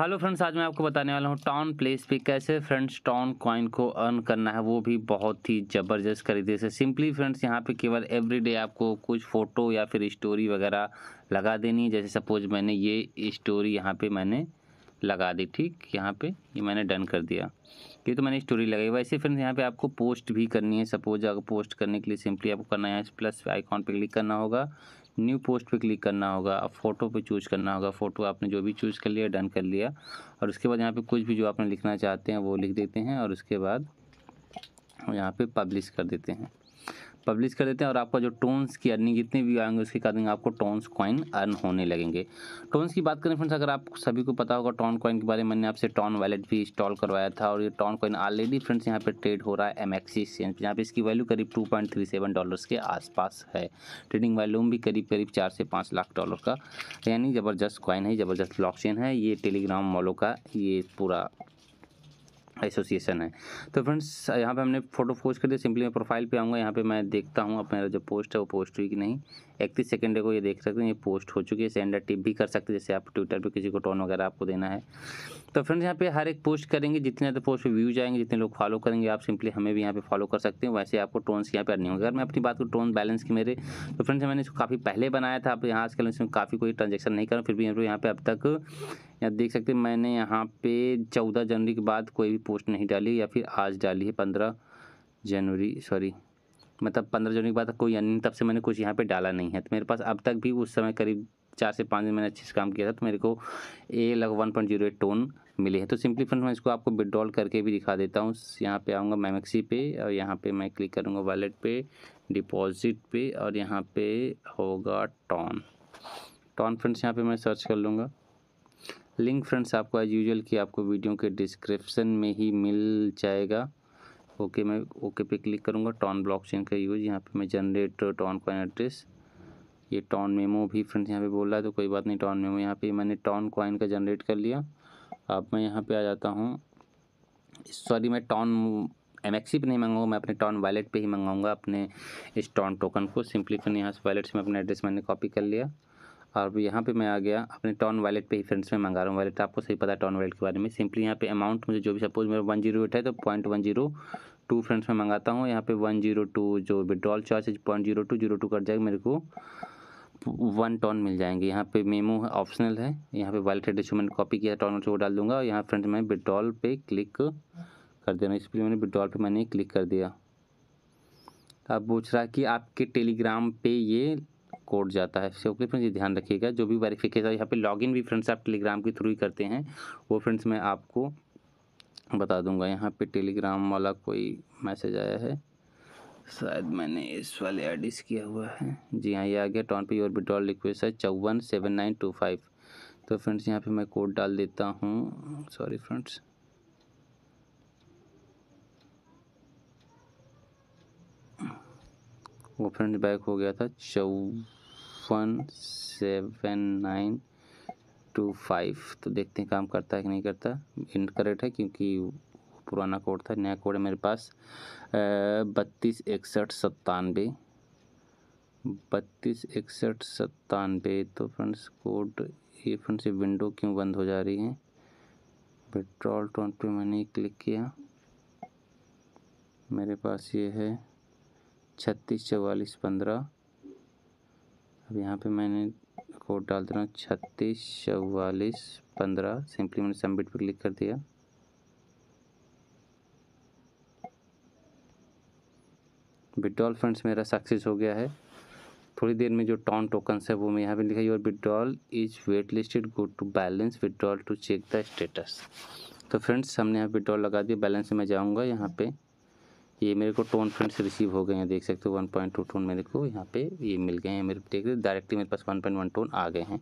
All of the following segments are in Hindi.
हेलो फ्रेंड्स आज मैं आपको बताने वाला हूँ टाउन प्लेस पे कैसे फ्रेंड्स टाउन कॉइन को अर्न करना है वो भी बहुत ही ज़बरदस्त खरीदे से सिंपली फ्रेंड्स यहाँ पे केवल एवरीडे आपको कुछ फ़ोटो या फिर स्टोरी वगैरह लगा देनी है जैसे सपोज मैंने ये स्टोरी यहाँ पे मैंने लगा दी ठीक यहाँ पे ये मैंने डन कर दिया ये तो मैंने स्टोरी लगाई वैसे फ्रेंड्स यहाँ पे आपको पोस्ट भी करनी है सपोज अगर पोस्ट करने के लिए सिंपली आपको करना है प्लस आइकॉन पे क्लिक करना होगा न्यू पोस्ट पे क्लिक करना होगा फ़ोटो पे चूज़ करना होगा फ़ोटो आपने जो भी चूज़ कर लिया डन कर लिया और उसके बाद यहाँ पे कुछ भी जो आपने लिखना चाहते हैं वो लिख देते हैं और उसके बाद यहाँ पे पब्लिश कर देते हैं पब्लिश कर देते हैं और आपका जो टोन्स की अर्निंग जितने भी आएंगे उसके कारण आपको टोन्स कॉइन अर्न होने लगेंगे टोन्स की बात करें फ्रेंड्स अगर आप सभी को पता होगा टॉन कॉइन के बारे में मैंने आपसे टॉन वैलेट भी इंस्टॉल करवाया था और ये टॉन कॉइन ऑलरेडी फ्रेंड्स यहाँ पर ट्रेड हो रहा है एम एक्सी एक्सचेंज यहाँ पर इसकी वैल्यू करीब two point three seven dollars के आसपास है ट्रेडिंग वैल्यूम भी करीब करीब चार से पाँच लाख डॉलर का यानी ज़बरदस्त कॉइन है ज़बरदस्त ब्लॉक है ये टेलीग्राम वालों का ये पूरा एसोसिएशन है तो फ्रेंड्स यहाँ पे हमने फ़ोटो पोस्ट कर दिया सिंपली मैं प्रोफाइल पे आऊँगा यहाँ पे मैं देखता हूँ अब मेरा जो पोस्ट है वो पोस्ट हुई कि नहीं इकतीस सेकेंड को ये देख सकते हैं ये पोस्ट हो चुकी है सेंडर टिप भी कर सकते हैं जैसे आप ट्विटर पर किसी को टोन वगैरह आपको देना है तो फ्रेंड्स यहाँ पे हर एक पोस्ट करेंगे जितने ज़्यादा पोस्ट पर व्यूज आएंगे जितने लोग फॉलो करेंगे आप सिंपली हमें भी यहाँ पे फॉलो कर सकते हैं वैसे आपको टोन्स यहाँ पे अर्निंग होंगे अगर मैं अपनी बात करूँ टोन बैलेंस की मेरे तो फ्रेंड्स मैंने इसको काफ़ी पहले बनाया था आप यहाँ आजकल इसमें काफ़ी कोई ट्रांजेक्शन नहीं करूँ फिर भी यहाँ पे अब तक यहाँ देख सकते हैं मैंने यहाँ पे चौदह जनवरी के बाद कोई भी पोस्ट नहीं डाली या फिर आज डाली है पंद्रह जनवरी सॉरी मतलब पंद्रह जनवरी के बाद कोई अन्य तब से मैंने कुछ यहाँ पे डाला नहीं है तो मेरे पास अब तक भी उस समय करीब चार से पाँच दिन मैंने अच्छे से काम किया था तो मेरे को ए लग one point zero eight TON मिले हैं तो सिंपली फ्रेंड्स मैं इसको आपको विड्रॉल करके भी दिखा देता हूँ यहाँ पे आऊँगा मैमेक्सी पे और यहाँ पे मैं क्लिक करूँगा वॉलेट पे डिपॉजिट पे और यहाँ पे होगा टॉन टॉन फ्रेंड्स यहाँ पे मैं सर्च कर लूँगा लिंक फ्रेंड्स आपको एज यूजल की आपको वीडियो के डिस्क्रिप्शन में ही मिल जाएगा ओके मैं ओके पे क्लिक करूँगा टॉन ब्लॉकचेन का यूज़ यहाँ पे मैं जनरेट टॉन कॉइन एड्रेस ये टॉन मेमो भी फ्रेंड्स यहाँ पे बोल रहा है तो कोई बात नहीं टॉन मेमो यहाँ पे मैंने टॉन कॉइन का जनरेट कर लिया अब मैं यहाँ पे आ जाता हूँ सॉरी मैं टॉन एम एक्सी पर नहीं मंगाऊंगा मैं अपने टॉन वैलेट पर ही मंगाऊंगा अपने इस टॉन टोकन को सिंपली फिर यहाँ से वैलेट से मैं अपना एड्रेस मैंने कॉपी कर लिया और यहाँ पे मैं आ गया अपने टॉन वैलेट पे ही फ्रेंड्स में मंगा रहा हूँ वैलेट आपको सही पता है टॉन वैलेट के बारे में सिंपली यहाँ पे अमाउंट मुझे जो भी सपोज मेरा वन जीरो एट है तो point one zero two friends में मंगाता हूँ यहाँ पे वन जीरो टू जो विड्रॉल चार्ज है point zero two zero two cut जाएगा मेरे को वन टॉन मिल जाएंगे यहाँ पे मेमो ऑप्शनल है यहाँ पे वॉलेटेड इशू मैंने कॉपी किया टॉन से वो डाल दूंगा और यहाँ फ्रेंड्स मैं विड्रॉल पे क्लिक कर देना इसलिए मैंने विड्रॉल पर मैंने क्लिक कर दिया अब पूछ रहा कि आपके टेलीग्राम पे ये कोड जाता है ओके फ्रेंड्स ये ध्यान रखिएगा जो भी वेरिफिकेशन यहाँ पे लॉगिन भी फ्रेंड्स आप टेलीग्राम के थ्रू ही करते हैं वो फ्रेंड्स मैं आपको बता दूंगा यहाँ पे टेलीग्राम वाला कोई मैसेज आया है शायद मैंने इस वाले एडिस किया हुआ है जी हाँ ये आ गया टॉन पे योर विड्रॉल रिक्वेस्ट है चौवन सेवन नाइन टू फाइव तो फ्रेंड्स यहाँ पे मैं कोड डाल देता हूँ सॉरी फ्रेंड्स वो फ्रेंड्स बैक हो गया था चौवन सेवन नाइन टू फाइव तो देखते हैं काम करता है कि नहीं करता इनकरेक्ट है क्योंकि पुराना कोड था नया कोड है मेरे पास बत्तीस इकसठ सत्तानवे बत्तीस इकसठ सत्तानवे तो फ्रेंड्स कोड ये फ्रेंड्स ये विंडो क्यों बंद हो जा रही है पेट्रोल टोन पे मैंने क्लिक किया मेरे पास ये है छत्तीस चवालीस पंद्रह अब यहाँ पे मैंने कोड डाल देना छत्तीस चौवालीस पंद्रह सिंपली मैंने सबमिट पर क्लिक कर दिया विड्रॉल फंड्स मेरा सक्सेस हो गया है थोड़ी देर में जो टॉन टोकन्स है वो मैं यहाँ पे लिखा your withdrawal is wait listed go to balance withdrawal to check the status तो फ्रेंड्स हमने यहाँ विड्रॉल लगा दिया बैलेंस में मैं जाऊँगा यहाँ पे ये मेरे को टोन फ्रेंड्स रिसीव हो गए हैं देख सकते हो वन पॉइंट टू टोन मेरे को यहाँ पे ये मिल गए हैं मेरे देख डायरेक्टली मेरे पास वन पॉइंट वन टोन आ गए हैं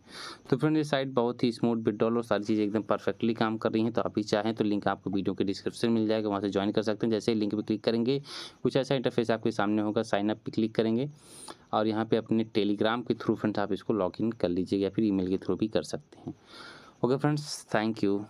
तो फ्रेंड ये साइट बहुत ही स्मूथ विड्रॉल और सारी चीज़ें एकदम परफेक्टली काम कर रही हैं तो आप भी चाहें तो लिंक आपको वीडियो के डिस्क्रिप्शन मिल जाएगा वहाँ से ज्वाइन कर सकते हैं जैसे ही लिंक पर क्लिक करेंगे कुछ ऐसा इंटरफेस आपके सामने होगा साइनअप पर क्लिक करेंगे और यहाँ पर अपने टेलीग्राम के थ्रू फ्रेंड्स आप इसको लॉग कर लीजिएगा या फिर ई के थ्रू भी कर सकते हैं ओके फ्रेंड्स थैंक यू